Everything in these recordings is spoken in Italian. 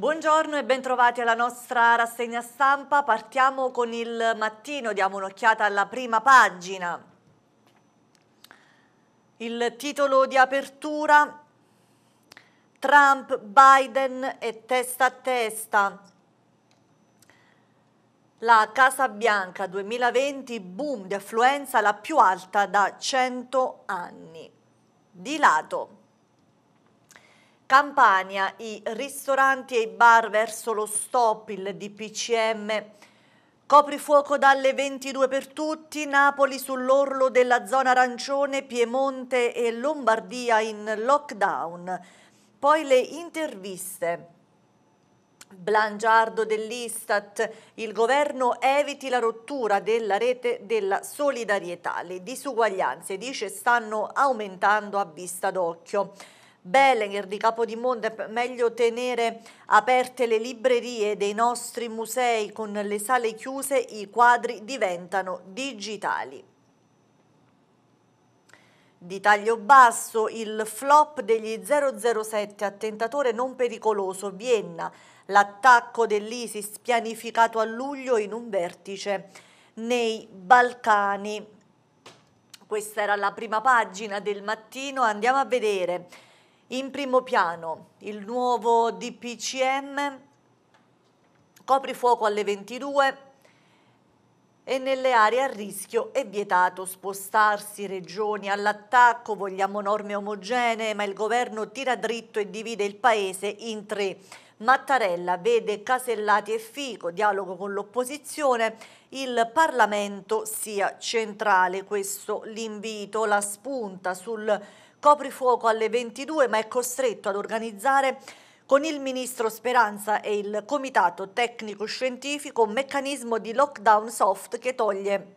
Buongiorno e bentrovati alla nostra rassegna stampa. Partiamo con il mattino, diamo un'occhiata alla prima pagina. Il titolo di apertura Trump, Biden e testa a testa. La Casa Bianca 2020, boom di affluenza la più alta da 100 anni. Di lato. Campania, i ristoranti e i bar verso lo stop, il DPCM Coprifuoco dalle 22 per tutti, Napoli sull'orlo della zona arancione, Piemonte e Lombardia in lockdown. Poi le interviste. Blangiardo dell'Istat, il governo eviti la rottura della rete della solidarietà. Le disuguaglianze, dice, stanno aumentando a vista d'occhio. Belenger di Capodimonte, meglio tenere aperte le librerie dei nostri musei con le sale chiuse, i quadri diventano digitali. Di taglio basso il flop degli 007 attentatore non pericoloso Vienna, l'attacco dell'ISIS pianificato a luglio in un vertice nei Balcani. Questa era la prima pagina del mattino, andiamo a vedere in primo piano il nuovo DPCM, coprifuoco alle 22 e nelle aree a rischio è vietato spostarsi regioni all'attacco, vogliamo norme omogenee, ma il governo tira dritto e divide il paese in tre. Mattarella vede Casellati e Fico, dialogo con l'opposizione, il Parlamento sia centrale, questo l'invito, la spunta sul coprifuoco alle 22 ma è costretto ad organizzare con il ministro Speranza e il comitato tecnico scientifico un meccanismo di lockdown soft che toglie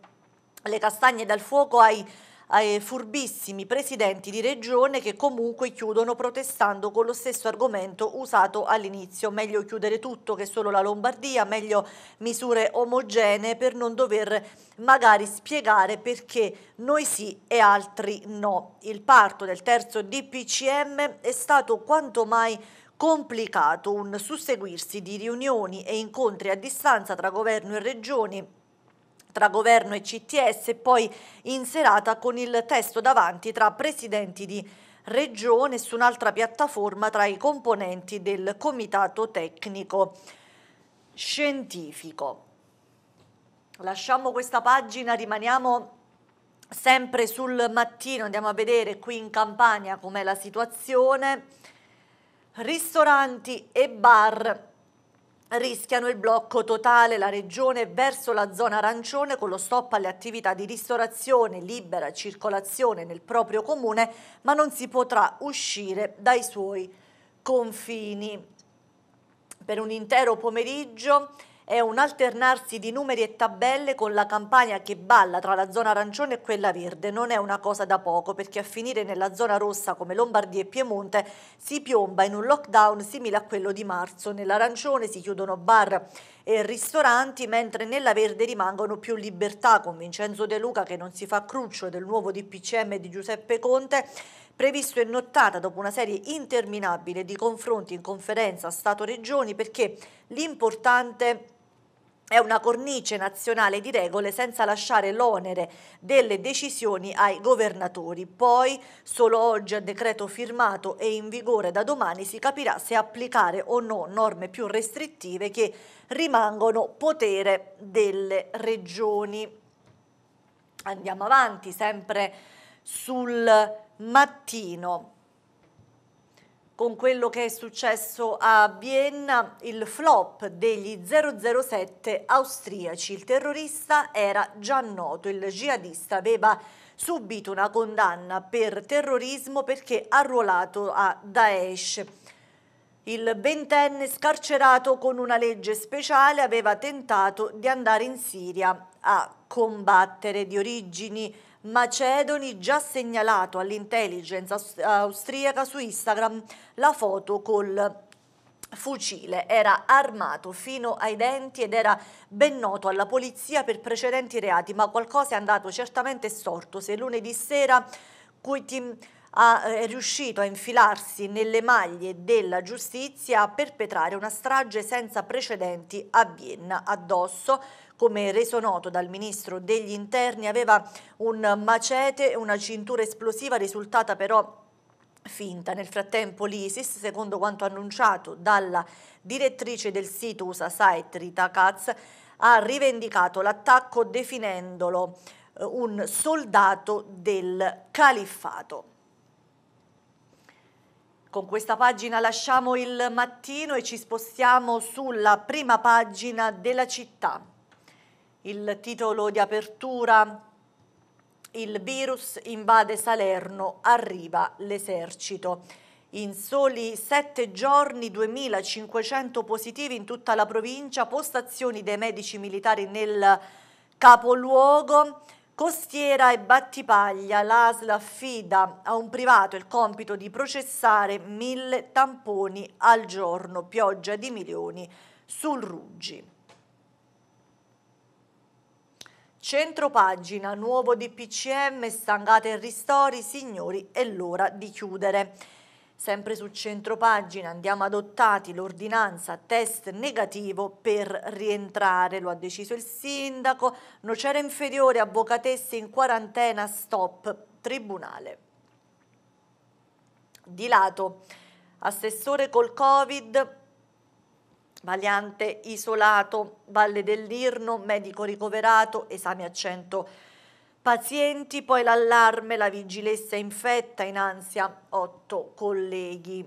le castagne dal fuoco ai ai furbissimi presidenti di regione che comunque chiudono protestando con lo stesso argomento usato all'inizio. Meglio chiudere tutto che solo la Lombardia, meglio misure omogenee per non dover magari spiegare perché noi sì e altri no. Il parto del terzo DPCM è stato quanto mai complicato, un susseguirsi di riunioni e incontri a distanza tra governo e regioni tra governo e CTS e poi in serata con il testo davanti tra presidenti di regione su un'altra piattaforma tra i componenti del comitato tecnico scientifico. Lasciamo questa pagina, rimaniamo sempre sul mattino, andiamo a vedere qui in Campania com'è la situazione. Ristoranti e bar rischiano il blocco totale la regione verso la zona arancione con lo stop alle attività di ristorazione, libera circolazione nel proprio comune, ma non si potrà uscire dai suoi confini. Per un intero pomeriggio è un alternarsi di numeri e tabelle con la campagna che balla tra la zona arancione e quella verde. Non è una cosa da poco perché a finire nella zona rossa come Lombardia e Piemonte si piomba in un lockdown simile a quello di marzo. Nell'arancione si chiudono bar e ristoranti, mentre nella verde rimangono più libertà, con Vincenzo De Luca che non si fa cruccio del nuovo DPCM di Giuseppe Conte, previsto e nottata dopo una serie interminabile di confronti in conferenza Stato-Regioni perché l'importante è è una cornice nazionale di regole senza lasciare l'onere delle decisioni ai governatori. Poi, solo oggi a decreto firmato e in vigore da domani, si capirà se applicare o no norme più restrittive che rimangono potere delle regioni. Andiamo avanti, sempre sul mattino con quello che è successo a Vienna, il flop degli 007 austriaci. Il terrorista era già noto, il jihadista aveva subito una condanna per terrorismo perché arruolato a Daesh. Il ventenne scarcerato con una legge speciale aveva tentato di andare in Siria a combattere di origini Macedoni già segnalato all'intelligence austriaca su Instagram la foto col fucile, era armato fino ai denti ed era ben noto alla polizia per precedenti reati, ma qualcosa è andato certamente storto se lunedì sera Kuitim ha, eh, è riuscito a infilarsi nelle maglie della giustizia a perpetrare una strage senza precedenti a Vienna addosso come reso noto dal ministro degli interni aveva un macete, una cintura esplosiva risultata però finta. Nel frattempo l'ISIS, secondo quanto annunciato dalla direttrice del sito USA Site Rita Katz, ha rivendicato l'attacco definendolo eh, un soldato del califfato. Con questa pagina lasciamo il mattino e ci spostiamo sulla prima pagina della città. Il titolo di apertura il virus invade Salerno, arriva l'esercito. In soli sette giorni 2.500 positivi in tutta la provincia, postazioni dei medici militari nel capoluogo, Costiera e Battipaglia, l'ASL affida a un privato il compito di processare mille tamponi al giorno, pioggia di milioni sul Ruggi. Centro pagina, nuovo DPCM, stangate e ristori, signori, è l'ora di chiudere. Sempre sul centro pagina andiamo adottati l'ordinanza test negativo per rientrare, lo ha deciso il sindaco, nocera inferiore, avvocatesse in quarantena, stop, tribunale. Di lato, assessore col covid, Valiante isolato, Valle dell'Irno, medico ricoverato, esame a 100 pazienti, poi l'allarme, la vigilessa infetta, in ansia 8 colleghi.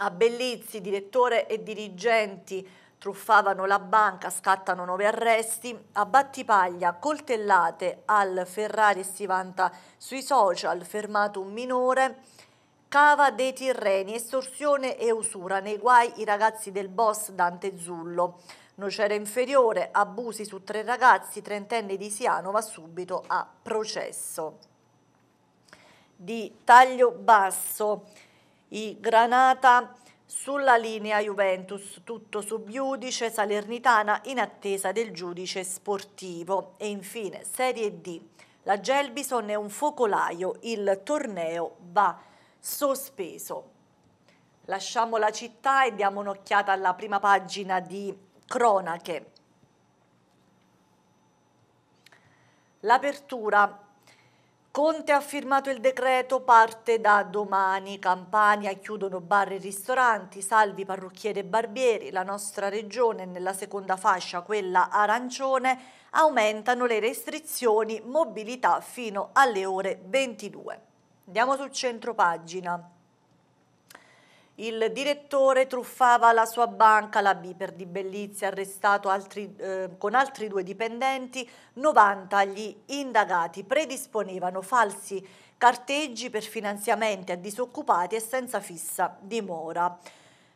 A Bellizzi, direttore e dirigenti truffavano la banca, scattano nove arresti, a Battipaglia coltellate al Ferrari si vanta sui social, fermato un minore, Cava dei Tirreni, estorsione e usura, nei guai i ragazzi del boss Dante Zullo. Nocera inferiore, abusi su tre ragazzi, trentenne di Siano va subito a processo. Di taglio basso, i Granata sulla linea Juventus, tutto subiudice, Salernitana in attesa del giudice sportivo. E infine Serie D, la Gelbison è un focolaio, il torneo va sospeso. Lasciamo la città e diamo un'occhiata alla prima pagina di cronache. L'apertura. Conte ha firmato il decreto, parte da domani. Campania chiudono bar e ristoranti, salvi parrucchieri e barbieri. La nostra regione, nella seconda fascia, quella arancione, aumentano le restrizioni mobilità fino alle ore 22. Andiamo sul centro pagina. Il direttore truffava la sua banca, la Biper di Bellizia, arrestato altri, eh, con altri due dipendenti, 90 gli indagati predisponevano falsi carteggi per finanziamenti a disoccupati e senza fissa dimora.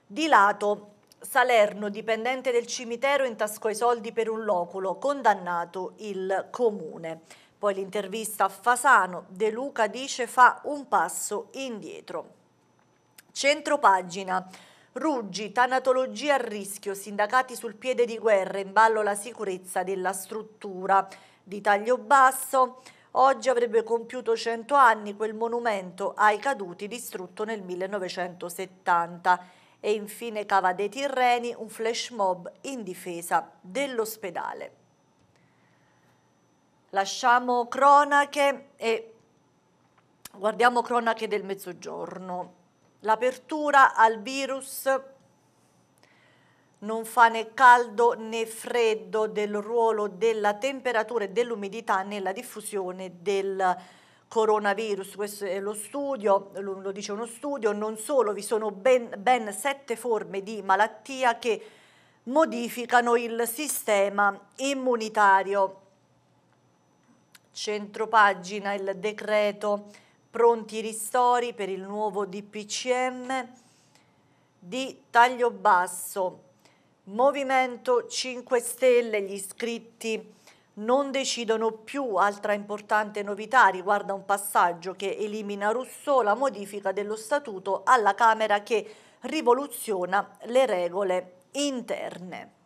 Di lato Salerno, dipendente del cimitero, intascò i soldi per un loculo, condannato il comune. Poi l'intervista a Fasano, De Luca dice fa un passo indietro. Centropagina. Ruggi, tanatologia a rischio, sindacati sul piede di guerra, in ballo la sicurezza della struttura. Di taglio basso, oggi avrebbe compiuto 100 anni quel monumento ai caduti distrutto nel 1970. E infine Cava dei Tirreni, un flash mob in difesa dell'ospedale. Lasciamo cronache e guardiamo cronache del mezzogiorno. L'apertura al virus non fa né caldo né freddo del ruolo della temperatura e dell'umidità nella diffusione del coronavirus. Questo è lo studio, lo, dice uno studio, non solo, vi sono ben, ben sette forme di malattia che modificano il sistema immunitario. Centropagina il decreto pronti i ristori per il nuovo DPCM di taglio basso. Movimento 5 Stelle, gli iscritti non decidono più. Altra importante novità riguarda un passaggio che elimina Rousseau, la modifica dello statuto alla Camera che rivoluziona le regole interne.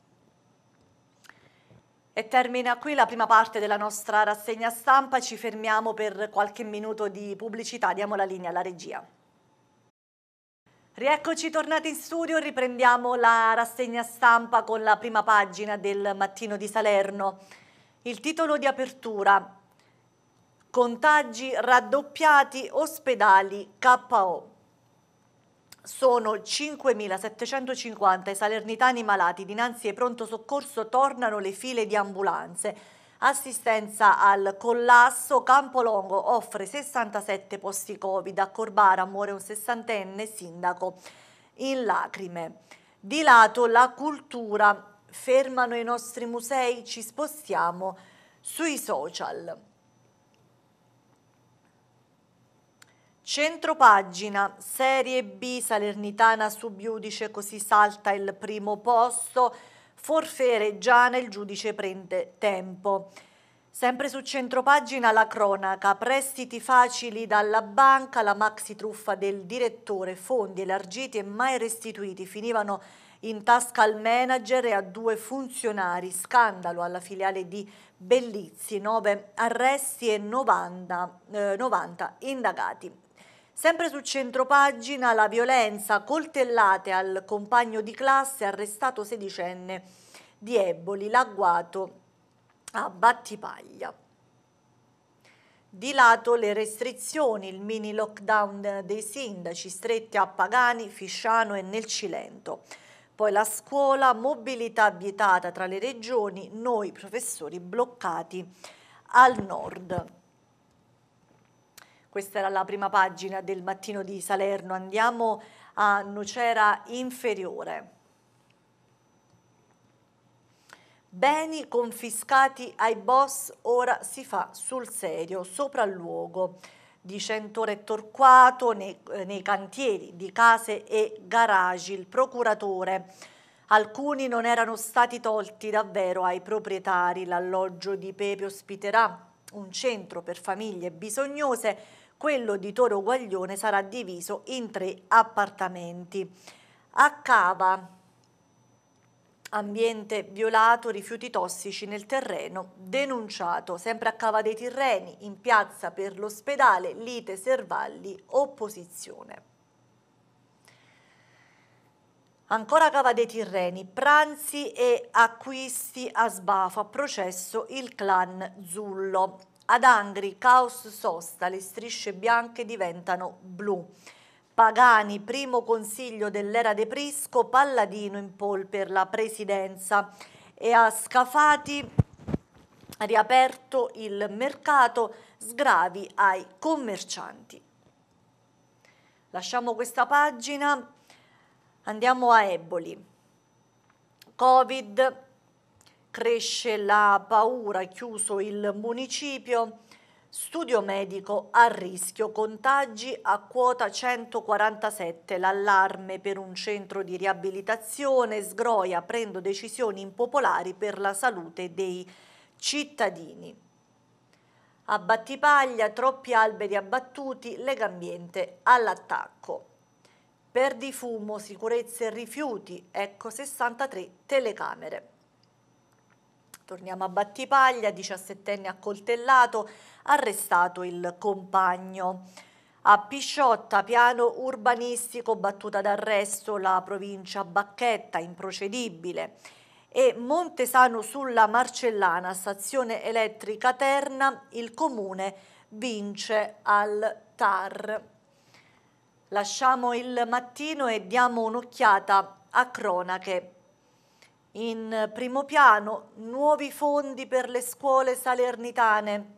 E termina qui la prima parte della nostra rassegna stampa, ci fermiamo per qualche minuto di pubblicità, diamo la linea alla regia. Rieccoci tornati in studio, riprendiamo la rassegna stampa con la prima pagina del Mattino di Salerno. Il titolo di apertura, contagi raddoppiati, ospedali KO. Sono 5.750 i salernitani malati. Dinanzi ai pronto soccorso tornano le file di ambulanze. Assistenza al collasso. Campolongo offre 67 posti Covid. A Corbara muore un sessantenne sindaco in lacrime. Di lato la cultura. Fermano i nostri musei, ci spostiamo sui social. Centropagina, Serie B, Salernitana subiudice, così salta il primo posto, forfè Reggiana, il giudice prende tempo. Sempre su centropagina la cronaca, prestiti facili dalla banca, la maxi truffa del direttore, fondi elargiti e mai restituiti finivano in tasca al manager e a due funzionari, scandalo alla filiale di Bellizzi, 9 arresti e 90, eh, 90 indagati. Sempre sul centro pagina la violenza, coltellate al compagno di classe arrestato sedicenne di Eboli, l'agguato a Battipaglia. Di lato le restrizioni, il mini lockdown dei sindaci stretti a Pagani, Fisciano e nel Cilento. Poi la scuola, mobilità vietata tra le regioni, noi professori bloccati al nord. Questa era la prima pagina del mattino di Salerno. Andiamo a Nocera Inferiore. Beni confiscati ai boss ora si fa sul serio, sopra il luogo di Centore Torquato nei, eh, nei cantieri di case e garage. Il procuratore Alcuni non erano stati tolti davvero ai proprietari. L'alloggio di Pepe ospiterà un centro per famiglie bisognose quello di Toro Guaglione sarà diviso in tre appartamenti. A Cava, ambiente violato, rifiuti tossici nel terreno, denunciato, sempre a Cava dei Tirreni, in piazza per l'ospedale, lite Servalli, opposizione. Ancora Cava dei Tirreni, pranzi e acquisti a sbafo, a processo il clan Zullo. Ad Angri, caos sosta, le strisce bianche diventano blu. Pagani, primo consiglio dell'era De Prisco, Palladino in pol per la presidenza e a Scafati riaperto il mercato, sgravi ai commercianti. Lasciamo questa pagina, andiamo a Eboli. Covid, cresce la paura, chiuso il municipio, studio medico a rischio, contagi a quota 147, l'allarme per un centro di riabilitazione, sgroia, prendo decisioni impopolari per la salute dei cittadini. Abbattipaglia, troppi alberi abbattuti, Legambiente all'attacco. Per difumo, sicurezza e rifiuti, ecco 63 telecamere. Torniamo a Battipaglia, 17enne accoltellato, arrestato il compagno. A Pisciotta, piano urbanistico, battuta d'arresto la provincia Bacchetta, improcedibile. E Montesano sulla Marcellana, stazione elettrica Terna, il comune vince al TAR. Lasciamo il mattino e diamo un'occhiata a cronache in primo piano, nuovi fondi per le scuole salernitane.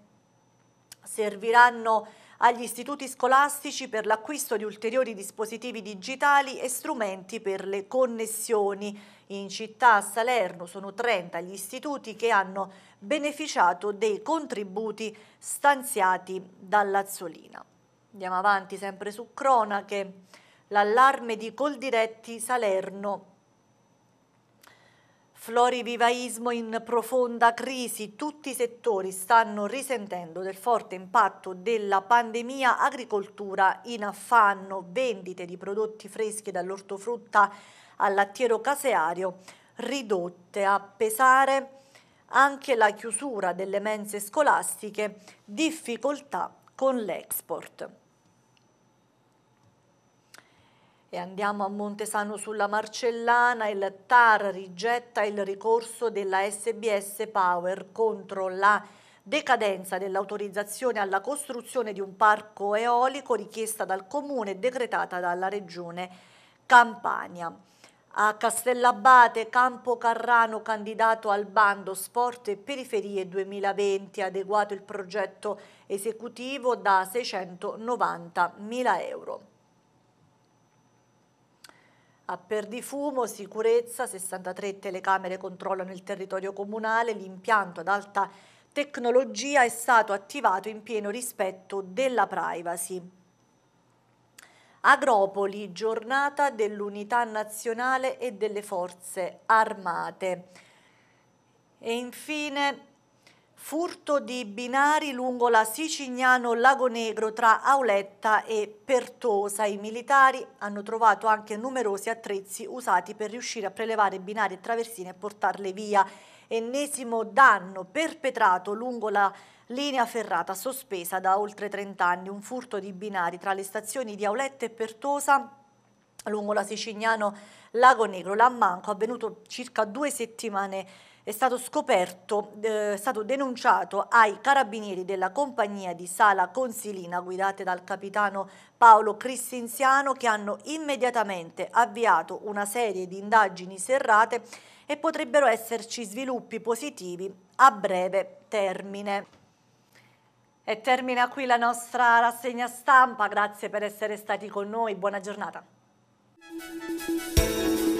Serviranno agli istituti scolastici per l'acquisto di ulteriori dispositivi digitali e strumenti per le connessioni. In città a Salerno sono 30 gli istituti che hanno beneficiato dei contributi stanziati dall'Azzolina. Andiamo avanti sempre su cronache. L'allarme di Coldiretti Salerno Florivivaismo in profonda crisi, tutti i settori stanno risentendo del forte impatto della pandemia, agricoltura in affanno, vendite di prodotti freschi dall'ortofrutta al lattiero caseario ridotte a pesare anche la chiusura delle mense scolastiche, difficoltà con l'export. E andiamo a Montesano sulla Marcellana, il TAR rigetta il ricorso della SBS Power contro la decadenza dell'autorizzazione alla costruzione di un parco eolico richiesta dal comune e decretata dalla regione Campania. A Castellabate, Campo Carrano, candidato al bando Sport e Periferie 2020, adeguato il progetto esecutivo da 690.000 euro. A Perdifumo, sicurezza, 63 telecamere controllano il territorio comunale, l'impianto ad alta tecnologia è stato attivato in pieno rispetto della privacy. Agropoli, giornata dell'unità nazionale e delle forze armate. E infine Furto di binari lungo la Sicignano Lago Negro tra Auletta e Pertosa. I militari hanno trovato anche numerosi attrezzi usati per riuscire a prelevare binari e traversine e portarle via. Ennesimo danno perpetrato lungo la linea ferrata sospesa da oltre 30 anni. Un furto di binari tra le stazioni di Auletta e Pertosa lungo la Sicignano Lago Negro. L'ammanco avvenuto circa due settimane fa è stato scoperto, eh, stato denunciato ai carabinieri della compagnia di Sala Consilina guidate dal capitano Paolo Cristinziano che hanno immediatamente avviato una serie di indagini serrate e potrebbero esserci sviluppi positivi a breve termine. E termina qui la nostra rassegna stampa, grazie per essere stati con noi, buona giornata.